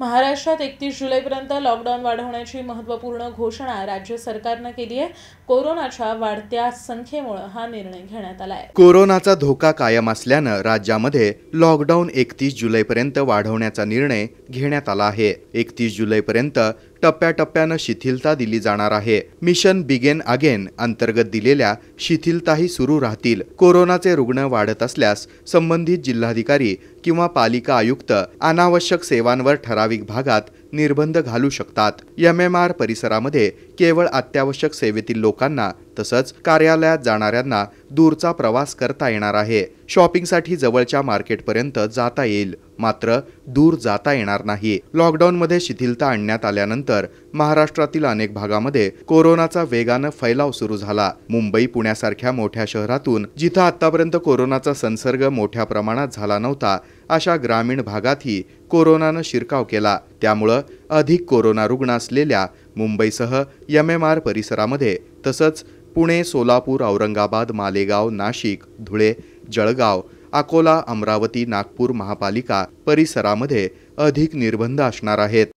महाराष्ट्रात एकतीस जुलैपर्यंत लॉकडाऊन वाढवण्याची महत्त्वपूर्ण घोषणा राज्य सरकारनं केली आहे कोरोनाच्या वाढत्या संख्येमुळे हा निर्णय घेण्यात आला आहे कोरोनाचा धोका कायम असल्यानं राज्यामध्ये लॉकडाऊन एकतीस जुलैपर्यंत वाढवण्याचा निर्णय घेण्यात आला आहे एकतीस जुलैपर्यंत टप्प्याटप्प्यानं शिथिलता दिली जाणार आहे मिशन बिगेन अगेन अंतर्गत दिलेल्या शिथिलताही सुरू राहतील कोरोनाचे रुग्ण वाढत असल्यास संबंधित जिल्हाधिकारी किंवा पालिका आयुक्त अनावश्यक सेवांवर ठराविक भागात निर्बंध घालू शकतात एम एम आर परिसरामध्ये केवळ अत्यावश्यक सेवेतील लोकांना तसंच कार्यालयात जाणाऱ्यांना दूरचा प्रवास करता येणार आहे शॉपिंगसाठी जवळच्या मार्केटपर्यंत जाता येईल मात्र दूर जाता येणार नाही लॉकडाऊनमध्ये शिथिलता आणण्यात आल्यानंतर महाराष्ट्रातील अनेक भागामध्ये कोरोनाचा वेगानं फैलाव सुरू झाला मुंबई पुण्यासारख्या मोठ्या शहरातून जिथं आतापर्यंत कोरोनाचा संसर्ग मोठ्या प्रमाणात झाला नव्हता अशा ग्रामीण भागातही कोरोनानं शिरकाव केला त्यामुळं अधिक कोरोना रुग्ण असलेल्या मुंबईसह एम एम आर परिसरामध्ये तसंच पुणे सोलापूर औरंगाबाद मालेगाव नाशिक धुळे जळगाव अकोला अमरावती नागपूर महापालिका परिसरामध्ये अधिक निर्बंध असणार आहेत